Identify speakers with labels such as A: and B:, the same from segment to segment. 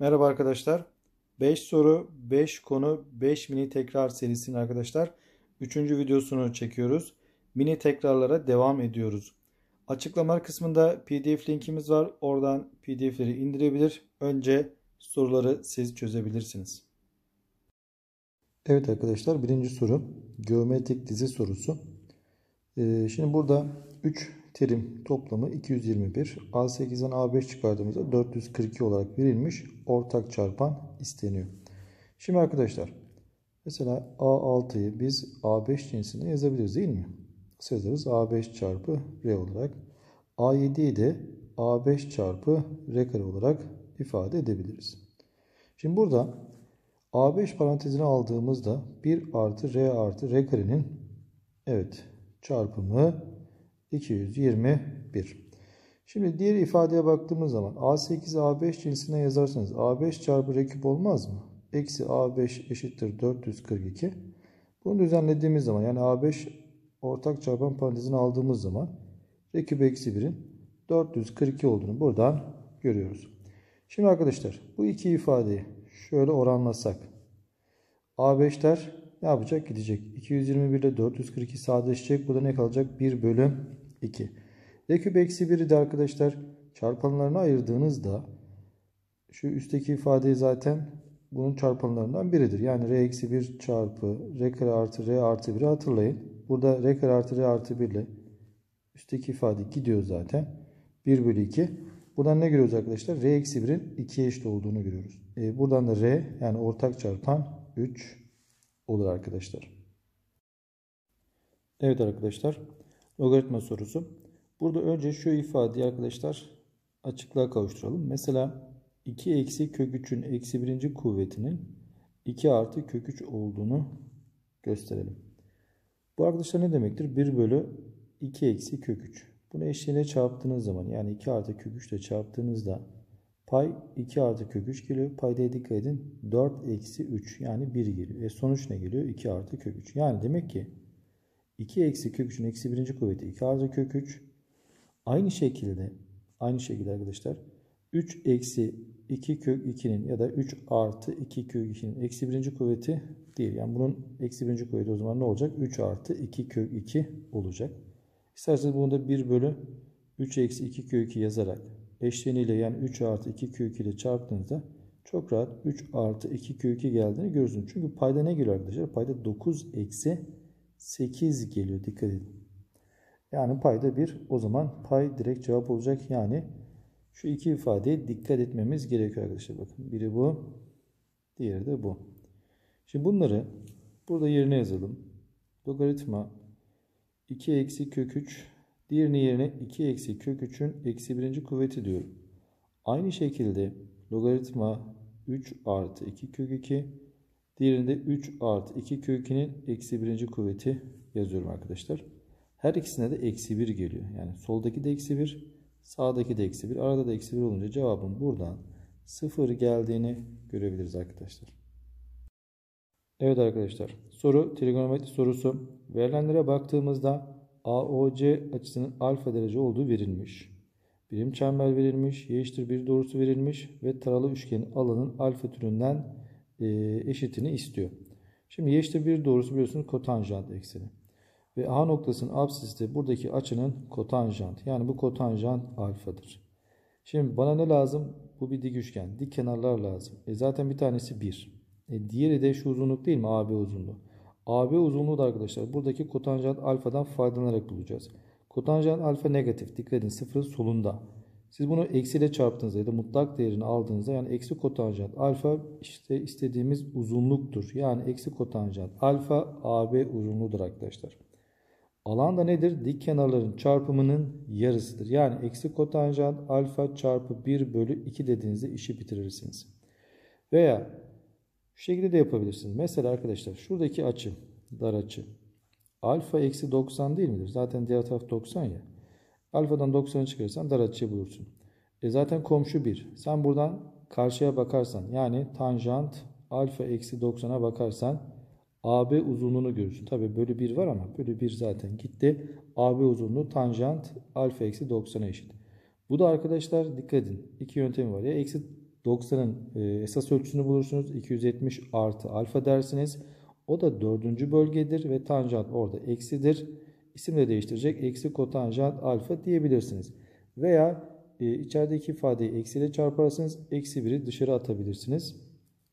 A: Merhaba arkadaşlar. 5 soru, 5 konu, 5 mini tekrar serisinin arkadaşlar 3. videosunu çekiyoruz. Mini tekrarlara devam ediyoruz. Açıklamalar kısmında pdf linkimiz var. Oradan pdf'leri indirebilir. Önce soruları siz çözebilirsiniz. Evet arkadaşlar birinci soru geometrik dizi sorusu. Ee, şimdi burada 3 terim toplamı 221. A8'den A5 çıkardığımızda 442 olarak verilmiş. Ortak çarpan isteniyor. Şimdi arkadaşlar mesela A6'yı biz A5 cinsinde yazabiliriz değil mi? Nasıl yazarız? A5 çarpı R olarak. A7'yi de A5 çarpı R kare olarak ifade edebiliriz. Şimdi burada A5 parantezine aldığımızda 1 artı R artı R karenin evet çarpımı 221. Şimdi diğer ifadeye baktığımız zaman A8 A5 cinsine yazarsanız A5 çarpı R küp olmaz mı? Eksi A5 eşittir 442. Bunu düzenlediğimiz zaman yani A5 ortak çarpan parantezini aldığımız zaman R küp eksi 1'in 442 olduğunu buradan görüyoruz. Şimdi arkadaşlar bu iki ifadeyi şöyle oranlasak. A5'ler ne yapacak? Gidecek. 221 ile 442 sadeleşecek. da ne kalacak? 1 bölü 2. D küp eksi 1'i de arkadaşlar çarpanlarına ayırdığınızda şu üstteki ifade zaten bunun çarpanlarından biridir. Yani R eksi 1 çarpı R kare artı R artı 1'i hatırlayın. Burada R kare artı R artı 1 ile üstteki ifade gidiyor zaten. 1 bölü 2. Buradan ne görüyoruz arkadaşlar? R eksi 1'in 2'ye eşit olduğunu görüyoruz. E, buradan da R yani ortak çarpan 3 olur arkadaşlar. Evet arkadaşlar logaritma sorusu. Burada önce şu ifadeyi arkadaşlar açıklığa kavuşturalım. Mesela 2 eksi kök 3'ün eksi 1. kuvvetinin 2 artı kök 3 olduğunu gösterelim. Bu arkadaşlar ne demektir? 1 bölü 2 eksi kök 3. Bunu eşliğine çarptığınız zaman yani 2 artı kök 3 ile çarptığınızda pay 2 artı kök 3 geliyor. Paydaya dikkat edin 4 eksi 3 yani 1 geliyor. E sonuç ne geliyor? 2 artı kök 3. Yani demek ki 2 eksi kök 3'ün eksi 1. kuvveti 2 artı kök 3. Aynı şekilde aynı şekilde arkadaşlar 3 eksi 2 kök 2'nin ya da 3 artı 2 kök 2'nin eksi 1. kuvveti değil. Yani bunun eksi 1. kuvveti o zaman ne olacak? 3 artı 2 kök 2 olacak. İsterseniz bunu da 1 bölü 3 eksi 2 kök 2 yazarak eşleniyle yani 3 artı 2 kök 2 ile çarptığınızda çok rahat 3 artı 2 kök 2 geldiğini görürsünüz. Çünkü payda ne geliyor arkadaşlar? Payda 9 eksi 8 geliyor. Dikkat edin. Yani payda 1 o zaman pay direkt cevap olacak. Yani şu iki ifadeye dikkat etmemiz gerekiyor arkadaşlar. Bakın biri bu, diğeri de bu. Şimdi bunları burada yerine yazalım. Logaritma 2 eksi kök 3 Diğerini yerine 2 eksi kök 3'ün eksi birinci kuvveti diyorum. Aynı şekilde logaritma 3 artı 2 kök 2 diğerinde 3 artı 2 kök 2'nin eksi birinci kuvveti yazıyorum arkadaşlar. Her ikisine de eksi 1 geliyor. Yani soldaki de eksi 1 sağdaki de eksi 1 arada da eksi 1 olunca cevabın buradan 0 geldiğini görebiliriz arkadaşlar. Evet arkadaşlar soru trigonometri sorusu. Verilenlere baktığımızda AOC açısının alfa derece olduğu verilmiş. Birim çember verilmiş, yeşil bir doğrusu verilmiş ve taralı üçgenin alanın alfa türünden e, eşitini istiyor. Şimdi yeşil bir doğrusu biliyorsunuz kotanjant ekseni. Ve A noktasının absisi de buradaki açının kotanjant. Yani bu kotanjant alfadır. Şimdi bana ne lazım? Bu bir dik üçgen. Dik kenarlar lazım. E zaten bir tanesi 1. E, diğeri de şu uzunluk değil mi? AB uzunluğu. AB uzunluğu da arkadaşlar buradaki kotanjant alfadan faydalanarak bulacağız. Kotanjant alfa negatif. Dikkat edin sıfırın solunda. Siz bunu eksiyle çarptığınızda ya da mutlak değerini aldığınızda yani eksi kotanjant alfa işte istediğimiz uzunluktur. Yani eksi kotanjant alfa AB uzunluğudur arkadaşlar. Alan da nedir? Dik kenarların çarpımının yarısıdır. Yani eksi kotanjant alfa çarpı 1 bölü 2 dediğinizde işi bitirirsiniz. Veya şu şekilde de yapabilirsiniz. Mesela arkadaşlar şuradaki açı, dar açı. Alfa eksi 90 değil midir? Zaten diğer taraf 90 ya. Alfadan 90'ı çıkarırsan dar açıyı bulursun. E zaten komşu 1. Sen buradan karşıya bakarsan yani tanjant alfa eksi 90'a bakarsan AB uzunluğunu görürsün. Tabi bölü 1 var ama bölü 1 zaten gitti. AB uzunluğu tanjant alfa eksi 90'a eşit. Bu da arkadaşlar dikkat edin. İki yöntemi var. Ya eksi 90'ın e, esas ölçüsünü bulursunuz. 270 artı alfa dersiniz. O da dördüncü bölgedir ve tanjant orada eksidir. İsim de değiştirecek. Eksi kotanjant alfa diyebilirsiniz. Veya e, içerideki ifadeyi eksiyle çarparsınız, eksi 1'i dışarı atabilirsiniz.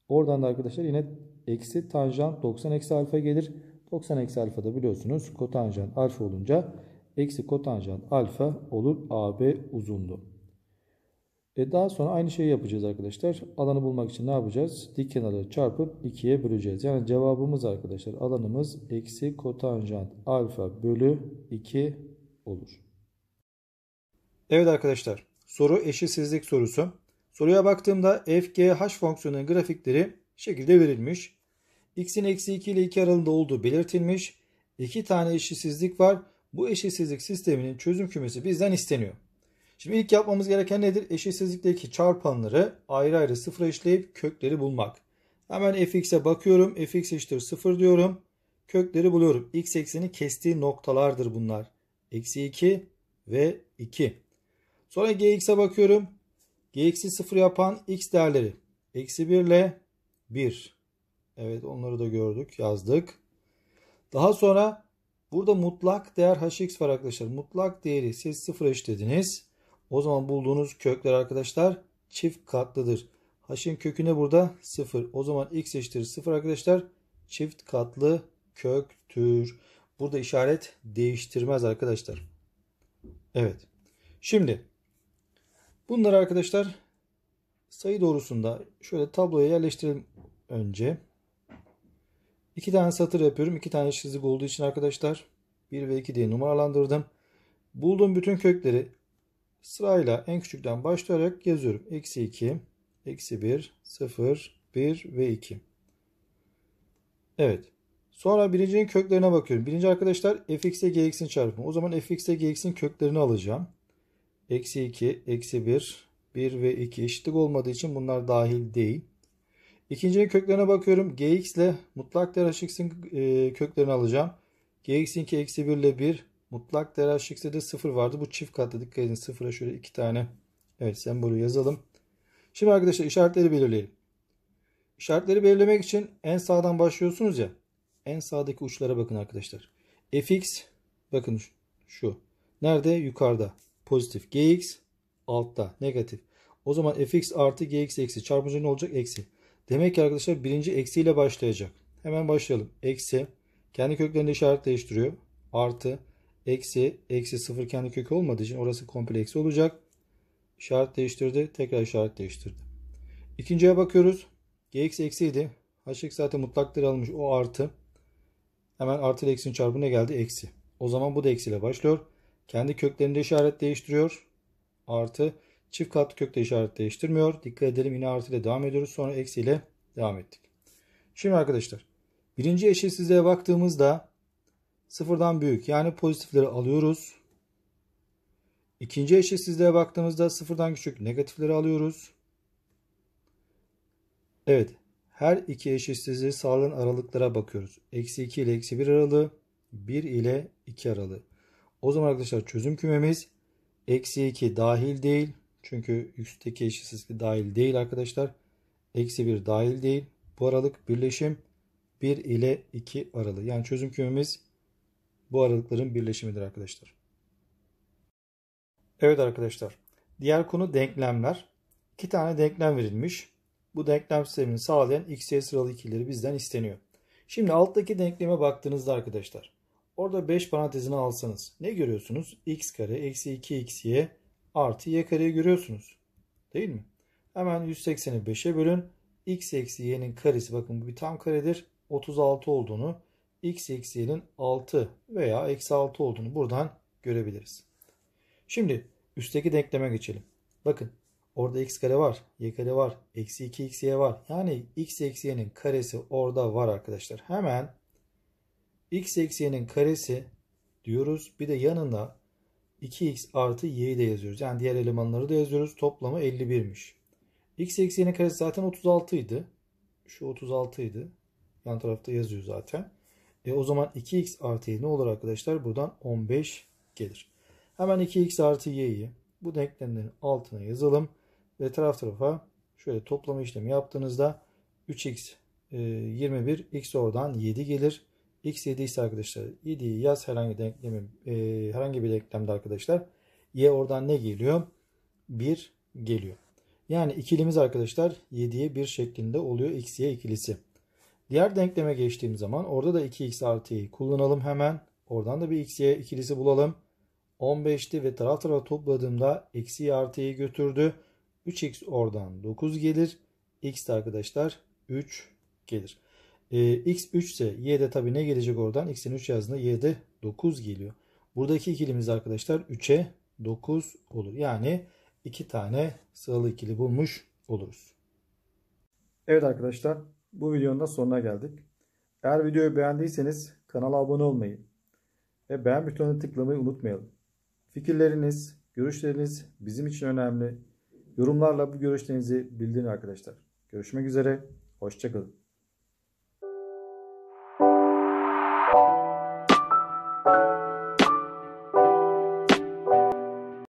A: Oradan da arkadaşlar yine eksi tanjant 90 eksi alfa gelir. 90 eksi alfa da biliyorsunuz kotanjant alfa olunca eksi kotanjant alfa olur AB uzunluğu. E daha sonra aynı şeyi yapacağız arkadaşlar. Alanı bulmak için ne yapacağız? Dik kenarı çarpıp 2'ye böleceğiz. Yani cevabımız arkadaşlar alanımız eksi kotanjant alfa bölü 2 olur. Evet arkadaşlar soru eşitsizlik sorusu. Soruya baktığımda FGH fonksiyonunun grafikleri şekilde verilmiş. X'in eksi 2 ile 2 aralığında olduğu belirtilmiş. 2 tane eşitsizlik var. Bu eşitsizlik sisteminin çözüm kümesi bizden isteniyor. Şimdi ilk yapmamız gereken nedir? Eşitsizlikteki çarpanları ayrı ayrı sıfıra işleyip kökleri bulmak. Hemen fx'e bakıyorum. fx eşittir 0 diyorum. Kökleri buluyorum. x ekseni kestiği noktalardır bunlar. Eksi 2 ve 2. Sonra gx'e bakıyorum. gx'i 0 yapan x değerleri. Eksi 1 ile 1. Evet onları da gördük yazdık. Daha sonra burada mutlak değer hx var arkadaşlar. Mutlak değeri siz 0 eşitlediniz. O zaman bulduğunuz kökler arkadaşlar çift katlıdır. H'in köküne burada 0. O zaman x eşittir 0 arkadaşlar. Çift katlı köktür. Burada işaret değiştirmez arkadaşlar. Evet. Şimdi bunları arkadaşlar sayı doğrusunda şöyle tabloya yerleştirelim önce. İki tane satır yapıyorum. İki tane çizik olduğu için arkadaşlar 1 ve 2 diye numaralandırdım. Bulduğum bütün kökleri Sırayla en küçükten başlayarak yazıyorum. Eksi 2, eksi 1, 0, 1 ve 2. Evet. Sonra birincinin köklerine bakıyorum. Birinci arkadaşlar fx'e gx'in çarpımı. O zaman fx'e gx'in köklerini alacağım. Eksi 2, eksi 1, 1 ve 2 eşitlik olmadığı için bunlar dahil değil. İkincinin köklerine bakıyorum. gx ile mutlak değer hx'in e, köklerini alacağım. gx'inki eksi 1 ile 1, Mutlak değer hx'de de 0 vardı. Bu çift katlı dikkat edin. 0'a şöyle 2 tane evet sembolü yazalım. Şimdi arkadaşlar işaretleri belirleyelim. İşaretleri belirlemek için en sağdan başlıyorsunuz ya. En sağdaki uçlara bakın arkadaşlar. fx bakın şu. Nerede? Yukarıda. Pozitif. gx altta. Negatif. O zaman fx artı gx eksi. Çarpınca ne olacak? Eksi. Demek ki arkadaşlar birinci eksiyle başlayacak. Hemen başlayalım. Eksi. Kendi köklerinde işaret değiştiriyor. Artı. Eksi, eksi sıfır kendi kökü olmadığı için orası komple eksi olacak. İşaret değiştirdi. Tekrar işaret değiştirdi. İkinciye bakıyoruz. g eksi eksiydi. Hx zaten mutlaktır almış. O artı. Hemen artı ile eksinin çarpı ne geldi? Eksi. O zaman bu da eksiyle başlıyor. Kendi köklerinde işaret değiştiriyor. Artı. Çift katlı kökte işaret değiştirmiyor. Dikkat edelim yine artı ile devam ediyoruz. Sonra eksi ile devam ettik. Şimdi arkadaşlar birinci eşitsizliğe baktığımızda sıfırdan büyük yani pozitifleri alıyoruz. İkinci eşitsizliğe baktığımızda sıfırdan küçük negatifleri alıyoruz. Evet her iki eşitsizliği sağlanan aralıklara bakıyoruz. Eksi 2 ile eksi 1 aralığı 1 ile 2 aralığı. O zaman arkadaşlar çözüm kümemiz eksi 2 dahil değil. Çünkü üstteki eşitsizlik dahil değil arkadaşlar. Eksi 1 dahil değil. Bu aralık birleşim 1 ile 2 aralığı. Yani çözüm kümemiz bu aralıkların birleşimidir arkadaşlar. Evet arkadaşlar. Diğer konu denklemler. İki tane denklem verilmiş. Bu denklem sistemini sağlayan x'ye sıralı ikileri bizden isteniyor. Şimdi alttaki denkleme baktığınızda arkadaşlar. Orada 5 parantezini alsanız ne görüyorsunuz? x kare eksi 2xy artı y kareyi görüyorsunuz. Değil mi? Hemen 180'i 5'e bölün. x eksi y'nin karesi bakın bu bir tam karedir. 36 olduğunu x eksiğinin 6 veya eksi 6 olduğunu buradan görebiliriz. Şimdi üstteki denkleme geçelim. Bakın orada x kare var, y kare var, eksi 2 x y var. Yani x eksi y'nin karesi orada var arkadaşlar. Hemen x eksi y'nin karesi diyoruz. Bir de yanına 2x artı y'yi de yazıyoruz. Yani diğer elemanları da yazıyoruz. Toplamı 51'miş. x eksi y'nin karesi zaten 36 idi. Şu 36 idi. Yan tarafta yazıyor zaten. E o zaman 2x artı y ne olur arkadaşlar? Buradan 15 gelir. Hemen 2x artı y'yi bu denklemlerin altına yazalım. Ve taraf tarafa şöyle toplama işlemi yaptığınızda 3x e, 21 x oradan 7 gelir. x 7 ise arkadaşlar 7'yi yaz herhangi, denklemi, e, herhangi bir denklemde arkadaşlar. y oradan ne geliyor? 1 geliyor. Yani ikilimiz arkadaşlar 7'ye 1 şeklinde oluyor. x y ikilisi. Diğer denkleme geçtiğim zaman orada da 2x artıyı kullanalım hemen. Oradan da bir x'ye ikilisi bulalım. 15'ti ve taraf tarafa topladığımda eksi y götürdü. 3x oradan 9 gelir. x de arkadaşlar 3 gelir. Ee, x 3 ise y de tabi ne gelecek oradan? x'in 3 yazdığında y de 9 geliyor. Buradaki ikilimiz arkadaşlar 3'e 9 olur. Yani 2 tane sıralı ikili bulmuş oluruz. Evet arkadaşlar bu videonun da sonuna geldik. Eğer videoyu beğendiyseniz kanala abone olmayı ve beğen butonuna tıklamayı unutmayalım. Fikirleriniz, görüşleriniz bizim için önemli. Yorumlarla bu görüşlerinizi bildirin arkadaşlar. Görüşmek üzere, hoşçakalın.